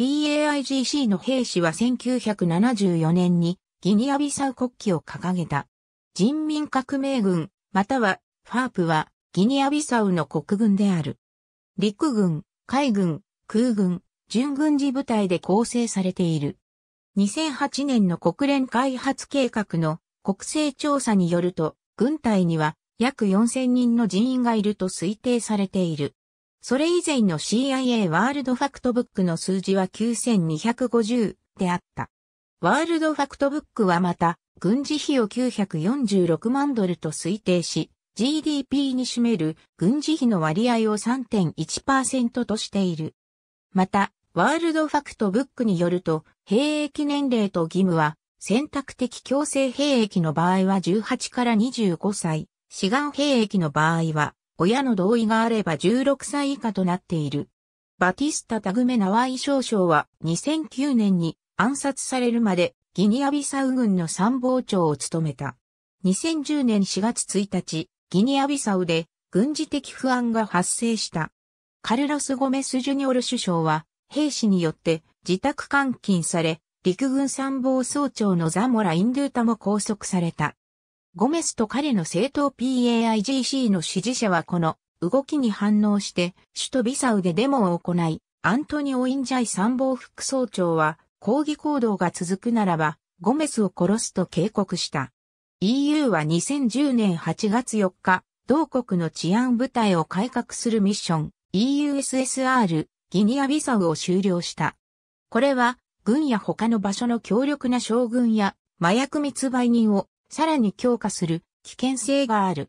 PAIGC の兵士は1974年にギニアビサウ国旗を掲げた。人民革命軍、またはファープはギニアビサウの国軍である。陸軍、海軍、空軍、準軍事部隊で構成されている。2008年の国連開発計画の国勢調査によると、軍隊には約4000人の人員がいると推定されている。それ以前の CIA ワールドファクトブックの数字は9250であった。ワールドファクトブックはまた、軍事費を946万ドルと推定し、GDP に占める軍事費の割合を3.1%としている。また、ワールドファクトブックによると、兵役年齢と義務は、選択的強制兵役の場合は18から25歳、志願兵役の場合は親の同意があれば16歳以下となっている。バティスタ・タグメ・ナワイ少将は2009年に暗殺されるまでギニアビサウ軍の参謀長を務めた。2010年4月1日、ギニアビサウで軍事的不安が発生した。カルロス・ゴメス・ジュニオル首相は兵士によって自宅監禁され、陸軍参謀総長のザモラ・インドゥータも拘束された。ゴメスと彼の政党 PAIGC の支持者はこの動きに反応して首都ビサウでデモを行い、アントニオ・インジャイ参謀副総長は抗議行動が続くならばゴメスを殺すと警告した。EU は2010年8月4日、同国の治安部隊を改革するミッション EUSSR ギニアビサウを終了した。これは軍や他の場所の強力な将軍や麻薬密売人をさらに強化する危険性がある。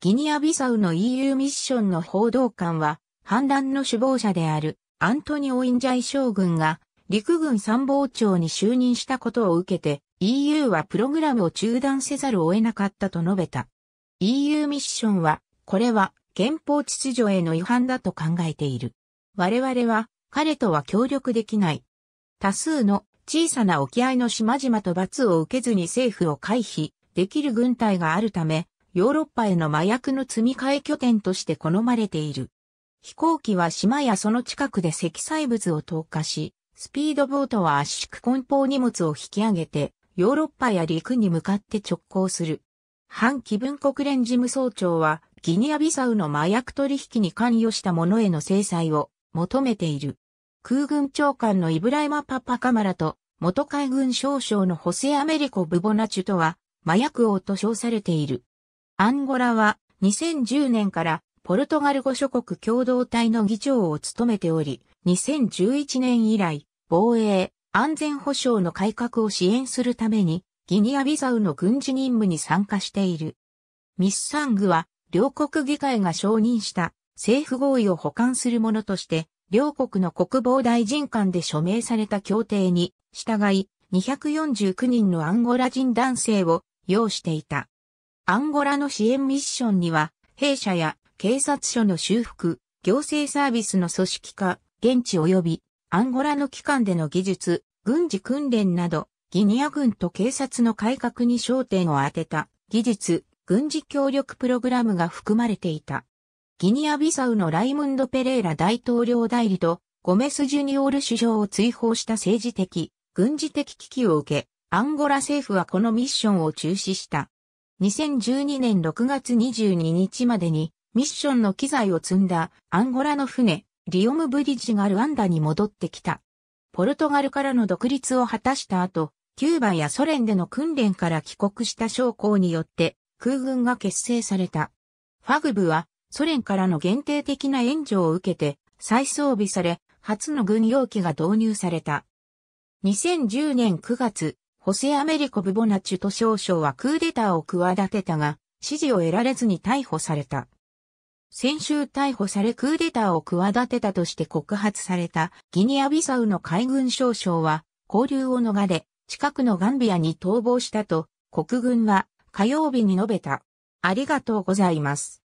ギニアビサウの EU ミッションの報道官は、反乱の首謀者であるアントニオ・インジャイ将軍が陸軍参謀長に就任したことを受けて EU はプログラムを中断せざるを得なかったと述べた。EU ミッションは、これは憲法秩序への違反だと考えている。我々は彼とは協力できない。多数の小さな沖合の島々と罰を受けずに政府を回避できる軍隊があるため、ヨーロッパへの麻薬の積み替え拠点として好まれている。飛行機は島やその近くで積載物を投下し、スピードボートは圧縮梱包荷物を引き上げて、ヨーロッパや陸に向かって直行する。反気分国連事務総長は、ギニアビサウの麻薬取引に関与した者への制裁を求めている。空軍長官のイブライマ・パパカマラと、元海軍少将のホセ・アメリコ・ブボナチュとは、麻薬王と称されている。アンゴラは2010年からポルトガル語諸国共同体の議長を務めており、2011年以来、防衛、安全保障の改革を支援するために、ギニアビザウの軍事任務に参加している。ミスサングは、両国議会が承認した政府合意を補完するものとして、両国の国防大臣間で署名された協定に従い、249人のアンゴラ人男性を要していた。アンゴラの支援ミッションには、弊社や警察署の修復、行政サービスの組織化、現地及びアンゴラの機関での技術、軍事訓練など、ギニア軍と警察の改革に焦点を当てた技術、軍事協力プログラムが含まれていた。ギニアビサウのライムンド・ペレイラ大統領代理とゴメス・ジュニオール首相を追放した政治的、軍事的危機を受け、アンゴラ政府はこのミッションを中止した。2012年6月22日までにミッションの機材を積んだアンゴラの船、リオムブリッジがルワンダに戻ってきた。ポルトガルからの独立を果たした後、キューバやソ連での訓練から帰国した将校によって空軍が結成された。ファグ部はソ連からの限定的な援助を受けて再装備され、初の軍用機が導入された。2010年9月、ホセアメリコ・ブボナチュと少将はクーデターを企てたが、指示を得られずに逮捕された。先週逮捕されクーデターを企てたとして告発されたギニアビサウの海軍少将は交流を逃れ近くのガンビアに逃亡したと国軍は火曜日に述べた。ありがとうございます。